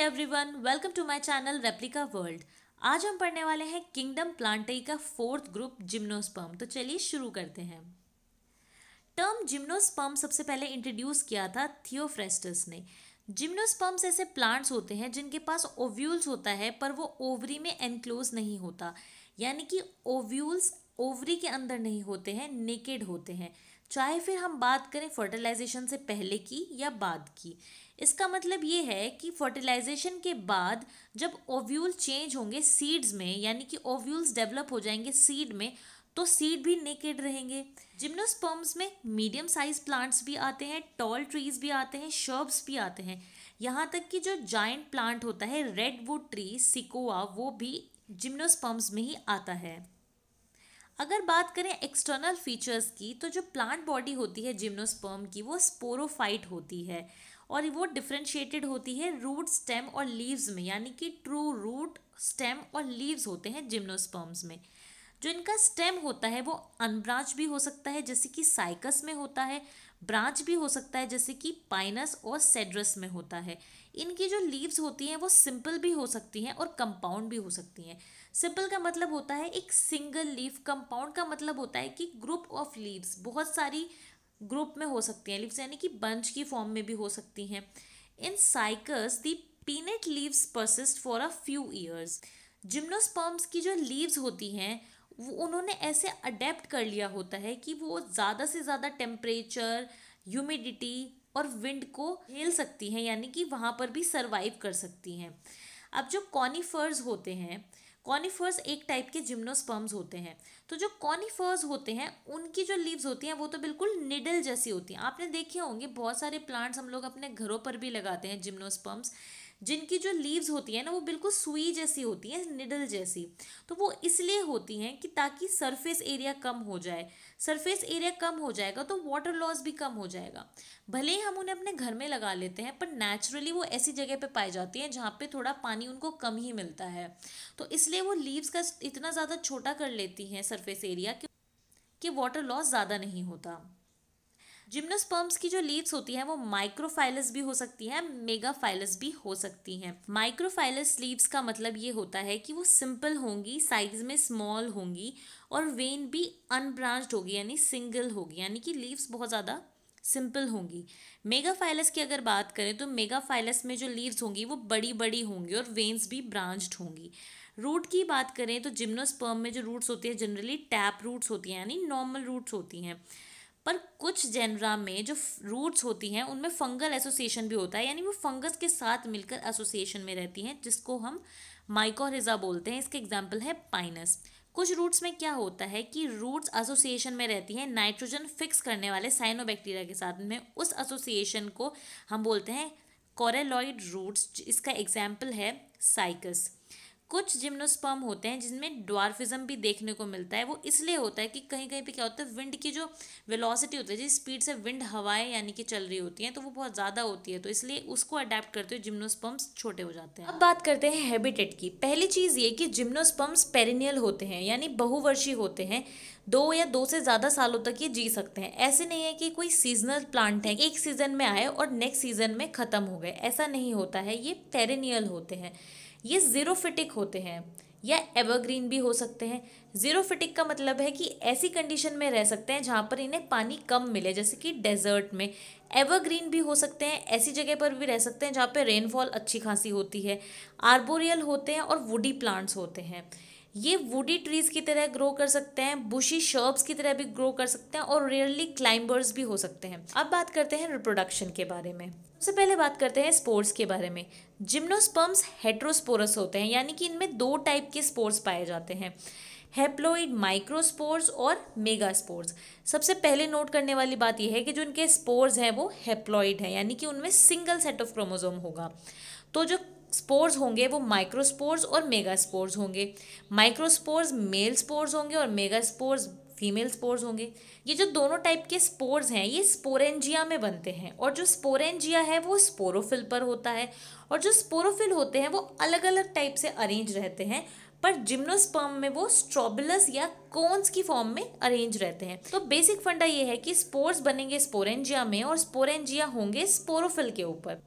everyone welcome to my channel replica world आज हम पढ़ने वाले हैं किंगडम प्लांटई का फोर्थ ग्रुप जिम्नोस्पर्म तो चलिए शुरू करते हैं टर्म जिम्नोस्पर्म सबसे पहले इंट्रोड्यूस किया था थियोफ्रेस्टस ने जिम्नोस्पर्म्स ऐसे प्लांट्स होते हैं जिनके पास ओव्यूल्स होता है पर वो ओवरी में एनक्लोज नहीं होता यानी कि ओव्यूल्स ओवरी के अंदर नहीं होते हैं नेकेड होते हैं चाहे फिर हम बात करें फर्टिलाइजेशन से पहले की या बाद की इसका मतलब ये है कि फर्टिलाइजेशन के बाद जब ओव्यूल चेंज होंगे सीड्स में यानी कि ओव्यूल्स डेवलप हो जाएंगे सीड में तो सीड भी नेकेड रहेंगे जिम्नोस्पर्म्स में मीडियम साइज प्लांट्स भी आते हैं टॉल ट्रीज भी आते हैं शर्ब्स भी आते हैं यहाँ तक कि जो जाइंट प्लांट होता है रेड वुड ट्री सिकोआ वो भी जिम्नोस्पर्म्स में ही आता है अगर बात करें एक्सटर्नल फीचर्स की तो जो प्लांट बॉडी होती है जिम्नोस्पर्म की वो स्पोरोफाइट होती है और वो डिफ्रेंशिएटेड होती है रूट स्टेम और लीव्स में यानी कि ट्रू रूट स्टेम और लीव्स होते हैं जिम्नोस्पर्म्स में जो इनका स्टेम होता है वो अनब्रांच भी हो सकता है जैसे कि साइकस में होता है ब्रांच भी हो सकता है जैसे कि पाइनस और सेड्रस में होता है इनकी जो लीव्स होती हैं वो सिंपल भी हो सकती हैं और कंपाउंड भी हो सकती हैं सिंपल का मतलब होता है एक सिंगल लीव कंपाउंड का मतलब होता है कि ग्रुप ऑफ लीव्स बहुत सारी ग्रुप में हो सकती हैं लीव्स यानी कि बंच की फॉर्म में भी हो सकती हैं in Cycas the pinnate leaves persist for a few years gymnosperms की जो लीव्स होती हैं वो उन्होंने ऐसे अडेप्ट कर लिया होता है कि वो ज़्यादा से ज़्यादा टेम्परेचर ह्यूमिडिटी और विंड को झेल सकती हैं यानी कि वहाँ पर भी सर्वाइव कर सकती हैं अब जो कॉनीफर्स होते हैं कॉनीफर्स एक टाइप के जिम्नोस्पर्म्स होते हैं तो जो कॉनिफर्स होते हैं उनकी जो लीव्स होती हैं वो तो बिल्कुल निडल जैसी होती हैं आपने देखे होंगे बहुत सारे प्लांट्स हम लोग अपने घरों पर भी लगाते हैं जिम्नोस्पर्म्स जिनकी जो लीव्स होती है ना वो बिल्कुल सुई जैसी होती है निडल जैसी तो वो इसलिए होती हैं कि ताकि सरफेस एरिया कम हो जाए सरफेस एरिया कम हो जाएगा तो वाटर लॉस भी कम हो जाएगा भले ही हम उन्हें अपने घर में लगा लेते हैं पर नेचुरली वो ऐसी जगह पे पाई जाती हैं जहाँ पे थोड़ा पानी उनको कम ही मिलता है तो इसलिए वो लीव्स का इतना ज़्यादा छोटा कर लेती हैं सरफेस एरिया कि वाटर लॉस ज़्यादा नहीं होता जिम्नोस्पर्म्स की जो लीव्स होती हैं वो माइक्रोफाइलस भी हो सकती हैं मेगाफाइलस भी हो सकती हैं माइक्रोफाइलस लीव्स का मतलब ये होता है कि वो सिंपल होंगी साइज में स्मॉल होंगी और वेन भी अनब्रांच्ड होगी यानी सिंगल होगी यानी कि लीव्स बहुत ज़्यादा सिंपल होंगी मेगाफाइलस की अगर बात करें तो मेगाफाइलस में जो लीव्स होंगी वो बड़ी बड़ी होंगी और वेन्स भी ब्रांच्ड होंगी रूट की बात करें तो जिम्नोस्पर्म में जो रूट्स होती हैं जनरली टैप रूट्स होती हैं यानी नॉर्मल रूट्स होती हैं पर कुछ जेनरा में जो रूट्स होती हैं उनमें फंगल एसोसिएशन भी होता है यानी वो फंगस के साथ मिलकर एसोसिएशन में रहती हैं जिसको हम माइकोरिजा बोलते हैं इसके एग्जाम्पल है पाइनस कुछ रूट्स में क्या होता है कि रूट्स एसोसिएशन में रहती हैं नाइट्रोजन फिक्स करने वाले साइनोबैक्टीरिया के साथ में उस एसोसिएशन को हम बोलते हैं कॉरेलॉइड रूट्स इसका एग्जाम्पल है साइकस कुछ जिम्नोस्पर्म होते हैं जिनमें ड्वार्फिज्म भी देखने को मिलता है वो इसलिए होता है कि कहीं कहीं पे क्या होता है विंड की जो वेलोसिटी होती है जिस स्पीड से विंड हवाएं यानी कि चल रही होती हैं तो वो बहुत ज़्यादा होती है तो इसलिए उसको अडेप्ट करते हुए जिम्नोस्पर्म्स छोटे हो जाते हैं अब बात करते हैं हैबिटेट की पहली चीज़ ये कि जिम्नोस्पर्म्स पेरिनियल होते हैं यानी बहुवर्षीय होते हैं दो या दो से ज़्यादा सालों तक ये जी सकते हैं ऐसे नहीं है कि कोई सीजनल प्लांट है एक सीज़न में आए और नेक्स्ट सीज़न में ख़त्म हो गए ऐसा नहीं होता है ये पेरिनियल होते हैं ये ज़ीरोफिटिक होते हैं या एवरग्रीन भी हो सकते हैं ज़ीरोफिटिक का मतलब है कि ऐसी कंडीशन में रह सकते हैं जहाँ पर इन्हें पानी कम मिले जैसे कि डेजर्ट में एवरग्रीन भी हो सकते हैं ऐसी जगह पर भी रह सकते हैं जहाँ पर रेनफॉल अच्छी खासी होती है आर्बोरियल होते हैं और वुडी प्लांट्स होते हैं ये वुडी ट्रीज़ की तरह ग्रो कर सकते हैं बुशी शर्ब्स की तरह भी ग्रो कर सकते हैं और रेयरली क्लाइंबर्स भी हो सकते हैं अब बात करते हैं रिप्रोडक्शन के बारे में सबसे पहले बात करते हैं स्पोर्स के बारे में जिम्नोस्पर्म्स हेट्रोस्पोरस होते हैं यानी कि इनमें दो टाइप के स्पोर्स पाए जाते हैं हेप्लोइड माइक्रोस्पोर्स और मेगा स्पोर्स सबसे पहले नोट करने वाली बात यह है कि जो इनके स्पोर्स हैं वो हेप्लोइड हैं यानी कि उनमें सिंगल सेट ऑफ क्रोमोजोम होगा तो जो स्पोर्स होंगे वो माइक्रोस्पोर्स और मेगा स्पोर्स होंगे माइक्रोस्पोर्स मेल स्पोर्स होंगे और मेगा स्पोर्स फीमेल स्पोर्स होंगे ये जो दोनों टाइप के स्पोर्स हैं ये स्पोरेंजिया में बनते हैं और जो स्पोरेंजिया है वो स्पोरोफिल पर होता है और जो स्पोरोफिल होते हैं वो अलग अलग टाइप से अरेंज रहते हैं पर जिम्नोस्पर्म में वो स्ट्रॉबिलस या कोन्स की फॉर्म में अरेंज रहते हैं तो बेसिक फंडा ये है कि स्पोर्स बनेंगे स्पोरेंजिया में और स्पोरेंजिया होंगे स्पोरोफिल के ऊपर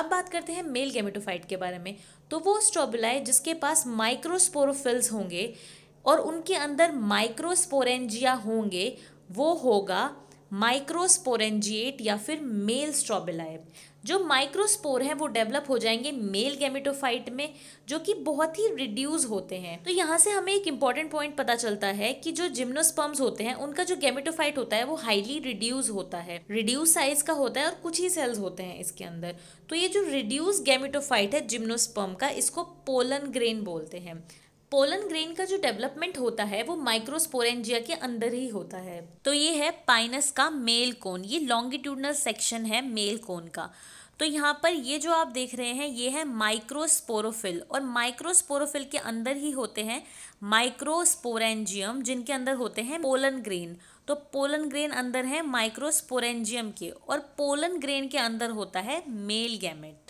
अब बात करते हैं मेल गेमेटोफाइट के बारे में तो वो स्ट्रॉबिलाई जिसके पास माइक्रोस्पोरोफिल्स होंगे और उनके अंदर माइक्रोस्पोरेंजिया होंगे वो होगा माइक्रोस्पोरेंजिएट या फिर मेल स्ट्रॉबिलाइब जो माइक्रोस्पोर हैं वो डेवलप हो जाएंगे मेल गैमेटोफाइट में जो कि बहुत ही रिड्यूस होते हैं तो यहाँ से हमें एक इम्पॉर्टेंट पॉइंट पता चलता है कि जो जिम्नोस्पर्म्स होते हैं उनका जो गैमेटोफाइट होता है वो हाईली रिड्यूस होता है रिड्यूस साइज का होता है और कुछ ही सेल्स होते हैं इसके अंदर तो ये जो रिड्यूस गैमेटोफाइट है जिम्नोस्पर्म का इसको पोलन ग्रेन बोलते हैं पोलन ग्रेन का जो डेवलपमेंट होता है वो माइक्रोस्पोरेंजिया के अंदर ही होता है तो ये है पाइनस का मेल कोन ये लॉन्गिट्यूडनल सेक्शन है मेल कोन का तो यहाँ पर ये जो आप देख रहे हैं ये है माइक्रोस्पोरोफिल और माइक्रोस्पोरोफिल के अंदर ही होते हैं माइक्रोस्पोरेंजियम जिनके अंदर होते हैं पोलन ग्रेन तो पोलन ग्रेन अंदर है माइक्रोस्पोरेंजियम के और पोलन ग्रेन के अंदर होता है मेल गैमेट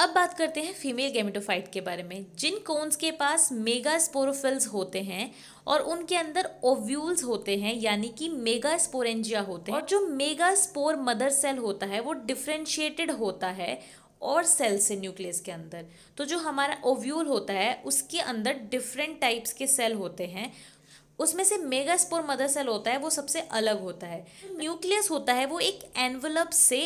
अब बात करते हैं फीमेल गेमेटोफाइट के बारे में जिन कोन्स के पास मेगा स्पोरोफिल्स होते हैं और उनके अंदर ओव्यूल्स होते हैं यानी कि मेगा स्पोरेंजिया होते हैं और जो मेगा स्पोर मदर सेल होता है वो डिफ्रेंशिएटेड होता है और सेल से न्यूक्लियस के अंदर तो जो हमारा ओव्यूल होता है उसके अंदर डिफरेंट टाइप्स के सेल होते हैं उसमें से मेगा स्पोर मदर सेल होता है वो सबसे अलग होता है न्यूक्लियस होता है वो एक एनवलप से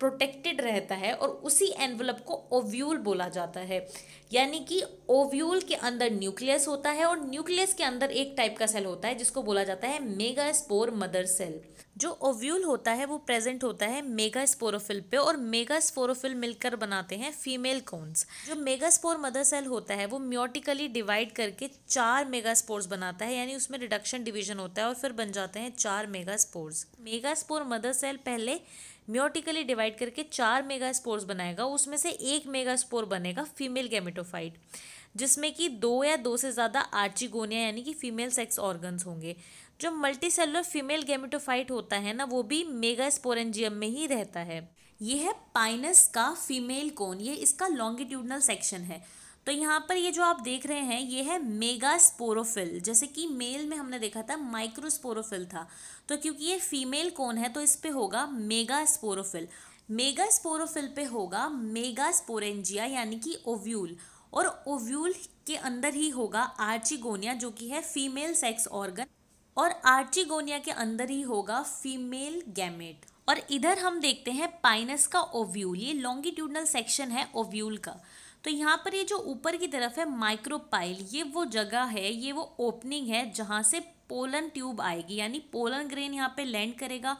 प्रोटेक्टेड रहता है और उसी एनवलप को ओव्यूल बोला जाता है यानी कि ओव्यूल के अंदर न्यूक्लियस होता है और न्यूक्लियस के अंदर एक टाइप का सेल होता है जिसको बोला जाता है मेगा स्पोर मदर सेल जो ओव्यूल होता है वो प्रेजेंट होता है मेगा स्पोरोफिल पे और मेगा स्पोरोफिल मिलकर बनाते हैं फीमेल कोन्स जो मेगा स्पोर मदर सेल होता है वो म्योटिकली डिवाइड करके चार मेगा स्पोर्स बनाता है यानी उसमें रिडक्शन डिवीजन होता है और फिर बन जाते हैं चार megaspores megaspore mother cell पहले म्योटिकली डिवाइड करके चार मेगा स्पोर्स बनाएगा उसमें से एक मेगा स्पोर बनेगा फीमेल गैमेटोफाइट जिसमें कि दो या दो से ज़्यादा आर्चिगोनिया यानी कि फीमेल सेक्स ऑर्गन्स होंगे जो मल्टी सेलर फीमेल गेमिटोफाइट होता है ना वो भी मेगा स्पोरेंजियम में ही रहता है ये है पाइनस का फीमेल कोन ये इसका लॉन्गिट्यूडनल सेक्शन है तो यहाँ पर ये जो आप देख रहे हैं ये है मेगा स्पोरोफिल जैसे कि मेल में हमने देखा था माइक्रोस्पोरोफिल था तो क्योंकि ये फीमेल कौन है तो इस पर होगा मेगा स्पोरोफिल मेगा स्पोरोफिल पे होगा मेगा स्पोरेंजिया यानी कि ओव्यूल और ओव्यूल के अंदर ही होगा आर्चिगोनिया जो कि है फीमेल सेक्स ऑर्गन और आर्चिगोनिया के अंदर ही होगा फीमेल गैमेट और इधर हम देखते हैं पाइनस का ओव्यूल ये लॉन्गिट्यूडनल सेक्शन है ओव्यूल का तो यहाँ पर ये जो ऊपर की तरफ है माइक्रोपाइल ये वो जगह है ये वो ओपनिंग है जहाँ से पोलन ट्यूब आएगी यानी पोलन ग्रेन यहाँ पे लैंड करेगा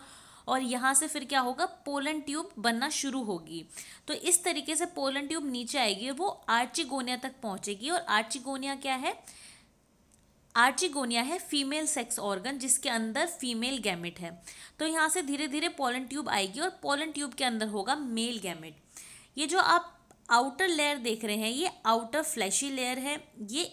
और यहाँ से फिर क्या होगा पोलन ट्यूब बनना शुरू होगी तो इस तरीके से पोलन ट्यूब नीचे आएगी वो आर्चिगोनिया तक पहुँचेगी और आर्चिगोनिया क्या है आर्चिगोनिया है फीमेल सेक्स ऑर्गन जिसके अंदर फीमेल गैमेट है तो यहाँ से धीरे धीरे पोलन ट्यूब आएगी और पोलन ट्यूब के अंदर होगा मेल गैमेट ये जो आप आउटर लेयर देख रहे हैं ये आउटर फ्लैशी लेयर है ये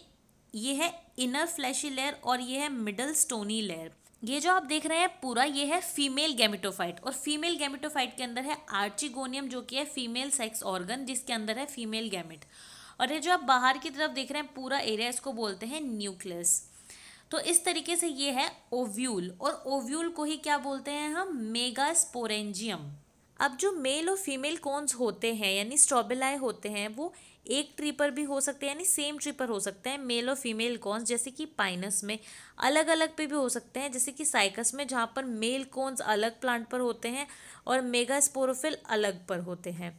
ये है इनर फ्लैशी लेयर और ये है मिडल स्टोनी लेयर ये जो आप देख रहे हैं पूरा ये है फीमेल गैमिटोफाइट और फीमेल गैमिटोफाइट के अंदर है आर्चिगोनियम जो कि है फीमेल सेक्स ऑर्गन जिसके अंदर है फीमेल गैमिट और ये जो आप बाहर की तरफ देख रहे हैं पूरा एरिया इसको बोलते हैं न्यूक्लियस तो इस तरीके से ये है ओव्यूल और ओव्यूल को ही क्या बोलते हैं हम मेगा स्पोरेंजियम अब जो मेल और फीमेल कॉन्स होते हैं यानी स्ट्रॉबेलाई होते हैं वो एक ट्री पर भी हो सकते हैं यानी सेम ट्री पर हो सकते हैं मेल और फीमेल कॉन्स जैसे कि पाइनस में अलग अलग पे भी हो सकते हैं जैसे कि साइकस में जहाँ पर मेल कॉन्स अलग प्लांट पर होते हैं और मेगा स्पोरोफिल अलग पर होते हैं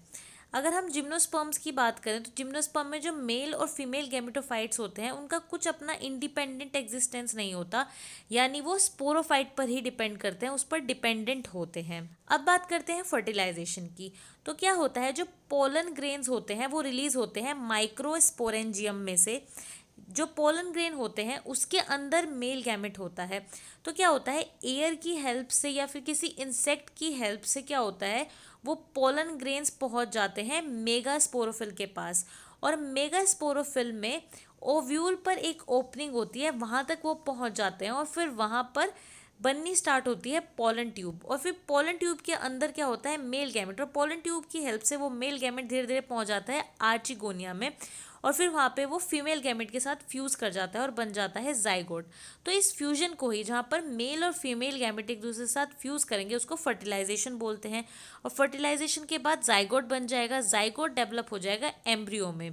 अगर हम जिम्नोस्पर्म्स की बात करें तो जिम्नोस्पर्म में जो मेल और फीमेल गेमेटोफाइट्स होते हैं उनका कुछ अपना इंडिपेंडेंट एग्जिस्टेंस नहीं होता यानी वो स्पोरोफाइट पर ही डिपेंड करते हैं उस पर डिपेंडेंट होते हैं अब बात करते हैं फर्टिलाइजेशन की तो क्या होता है जो पोलन ग्रेन्स होते हैं वो रिलीज़ होते हैं माइक्रोस्पोरेंजियम में से जो पोलन ग्रेन होते हैं उसके अंदर मेल गैमेट होता है तो क्या होता है एयर की हेल्प से या फिर किसी इंसेक्ट की हेल्प से क्या होता है वो पोलन ग्रेन्स पहुंच जाते हैं मेगा स्पोरोफिल के पास और मेगा स्पोरोफिल में ओव्यूल पर एक ओपनिंग होती है वहाँ तक वो पहुँच जाते हैं और फिर वहाँ पर बननी स्टार्ट होती है पोलन ट्यूब और फिर पोलन ट्यूब के अंदर क्या होता है मेल गैमेट और पोलन ट्यूब की हेल्प से वो मेल गैमेट धीरे धीरे पहुँच जाता है आर्चिगोनिया में और फिर वहाँ पे वो फीमेल गैमेट के साथ फ्यूज़ कर जाता है और बन जाता है जाइगोट तो इस फ्यूजन को ही जहाँ पर मेल और फीमेल गैमेट एक दूसरे के साथ फ्यूज़ करेंगे उसको फर्टिलाइजेशन बोलते हैं और फर्टिलाइजेशन के बाद जाइगोट बन जाएगा जाइगोट डेवलप हो जाएगा एम्ब्रियो में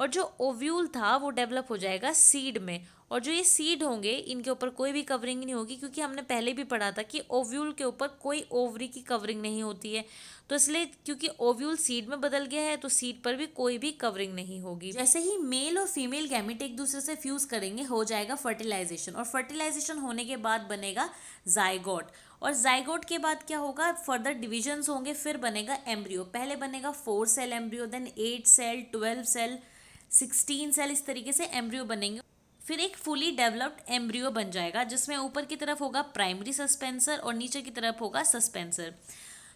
और जो ओव्यूल था वो डेवलप हो जाएगा सीड में और जो ये सीड होंगे इनके ऊपर कोई भी कवरिंग नहीं होगी क्योंकि हमने पहले भी पढ़ा था कि ओव्यूल के ऊपर कोई ओवरी की कवरिंग नहीं होती है तो इसलिए क्योंकि ओव्यूल सीड में बदल गया है तो सीड पर भी कोई भी कवरिंग नहीं होगी जैसे ही मेल और फीमेल गैमिट एक दूसरे से फ्यूज करेंगे हो जाएगा फर्टिलाइजेशन और फर्टिलाइजेशन होने के बाद बनेगा जायगोट और जायगोट के बाद क्या होगा फर्दर डिविजन्स होंगे फिर बनेगा एम्ब्रियो पहले बनेगा four cell embryo then eight cell twelve cell sixteen cell इस तरीके से एम्ब्रियो बनेंगे फिर एक फुली डेवलप्ड एम्ब्रियो बन जाएगा जिसमें ऊपर की तरफ होगा प्राइमरी सस्पेंसर और नीचे की तरफ होगा सस्पेंसर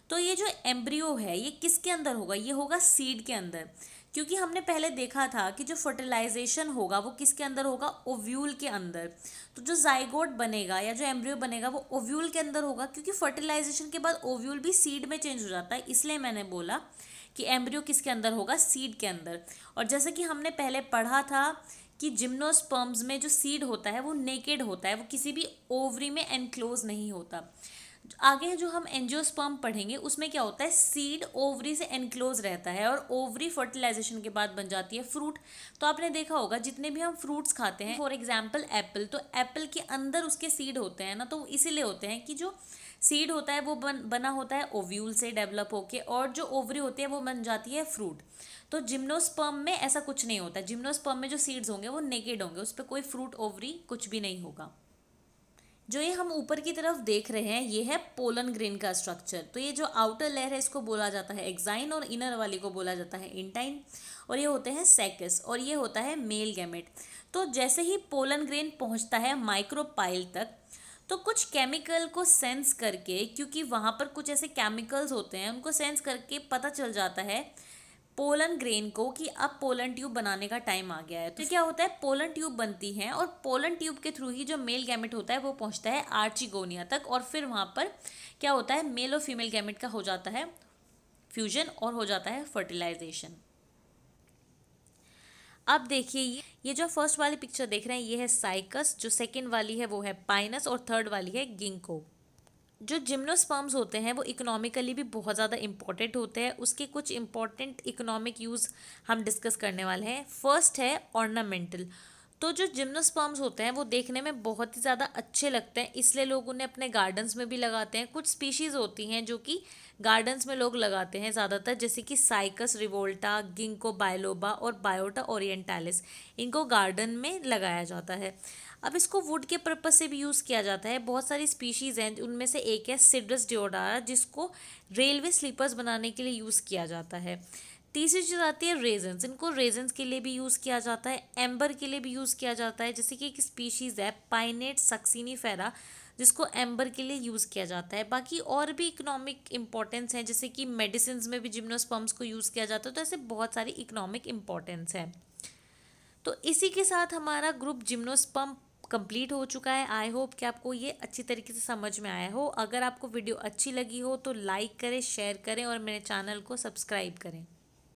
तो ये जो एम्ब्रियो है ये किसके अंदर होगा ये होगा सीड के अंदर क्योंकि हमने पहले देखा था कि जो फर्टिलाइजेशन होगा वो किसके अंदर होगा ओव्यूल के अंदर तो जो जाइगोट बनेगा या जो एम्ब्रियो बनेगा वो ओव्यूल के अंदर होगा क्योंकि फर्टिलाइजेशन के बाद ओव्यूल भी सीड में चेंज हो जाता है इसलिए मैंने बोला कि एम्ब्रियो किसके अंदर होगा सीड के अंदर और जैसे कि हमने पहले पढ़ा था कि जिम्नोस्पर्म्स में जो सीड होता है वो नेकेड होता है वो किसी भी ओवरी में एनक्लोज नहीं होता आगे जो हम एनजियोस्पर्म पढ़ेंगे उसमें क्या होता है सीड ओवरी से एनक्लोज रहता है और ओवरी फर्टिलाइजेशन के बाद बन जाती है फ्रूट तो आपने देखा होगा जितने भी हम फ्रूट्स खाते हैं फॉर एग्जाम्पल एप्पल तो एप्पल के अंदर उसके सीड होते हैं ना तो इसीलिए होते हैं कि जो सीड होता है वो बन बना होता है ओव्यूल से डेवलप होके और जो ओवरी होती है वो बन जाती है फ्रूट तो जिम्नोस्पर्म में ऐसा कुछ नहीं होता जिम्नोस्पर्म में जो सीड्स होंगे वो नेकेड होंगे उस पर कोई फ्रूट ओवरी कुछ भी नहीं होगा जो ये हम ऊपर की तरफ देख रहे हैं ये है पोलन ग्रेन का स्ट्रक्चर तो ये जो आउटर लेयर है इसको बोला जाता है एग्जाइन और इनर वाली को बोला जाता है इंटाइन और ये होते हैं सेकस और ये होता है मेल गैमेट तो जैसे ही पोलन ग्रेन पहुंचता है माइक्रोपाइल तक तो कुछ केमिकल को सेंस करके क्योंकि वहाँ पर कुछ ऐसे केमिकल्स होते हैं उनको सेंस करके पता चल जाता है पोलन ग्रेन को कि अब पोलन ट्यूब बनाने का टाइम आ गया है तो क्या होता है पोलन ट्यूब बनती है और पोलन ट्यूब के थ्रू ही जो मेल गैमेट होता है वो पहुंचता है आर्चिगोनिया तक और फिर वहाँ पर क्या होता है मेल और फीमेल गैमेट का हो जाता है फ्यूजन और हो जाता है फर्टिलाइजेशन अब देखिए ये ये जो फर्स्ट वाली पिक्चर देख रहे हैं ये है साइकस जो सेकेंड वाली है वो है पाइनस और थर्ड वाली है गिंको जो जिम्नोस्पर्म्स होते हैं वो इकोनॉमिकली भी बहुत ज़्यादा इम्पॉर्टेंट होते हैं उसके कुछ इम्पॉर्टेंट इकोनॉमिक यूज़ हम डिस्कस करने वाले हैं फर्स्ट है ऑर्नामेंटल तो जो जिम्नोस्पर्म्स होते हैं वो देखने में बहुत ही ज़्यादा अच्छे लगते हैं इसलिए लोग उन्हें अपने गार्डन्स में भी लगाते हैं कुछ स्पीशीज़ होती हैं जो कि गार्डन्स में लोग लगाते हैं ज़्यादातर जैसे कि साइकस रिवोल्टा गिंको बायलोबा और बायोटा ओरिएंटालिस इनको गार्डन में लगाया जाता है अब इसको वुड के पर्पज़ से भी यूज़ किया जाता है बहुत सारी स्पीशीज़ हैं उनमें से एक है सिड्रस डिओडारा जिसको रेलवे स्लीपर्स बनाने के लिए यूज़ किया जाता है तीसरी चीज़ आती है रेजन्स इनको रेजन्स के लिए भी यूज़ किया जाता है एम्बर के लिए भी यूज़ किया जाता है जैसे कि एक स्पीशीज़ है पाइनेट फेरा जिसको एम्बर के लिए यूज़ किया जाता है बाकी और भी इकोनॉमिक इंपॉर्टेंस हैं जैसे कि मेडिसिन में भी जिम्नोस्पम्स को यूज़ किया जाता है तो ऐसे बहुत सारी इकोनॉमिक इंपॉर्टेंस हैं तो इसी के साथ हमारा ग्रुप जिम्नोस्पम्प कंप्लीट हो चुका है आई होप कि आपको ये अच्छी तरीके से समझ में आया हो अगर आपको वीडियो अच्छी लगी हो तो लाइक करें शेयर करें और मेरे चैनल को सब्सक्राइब करें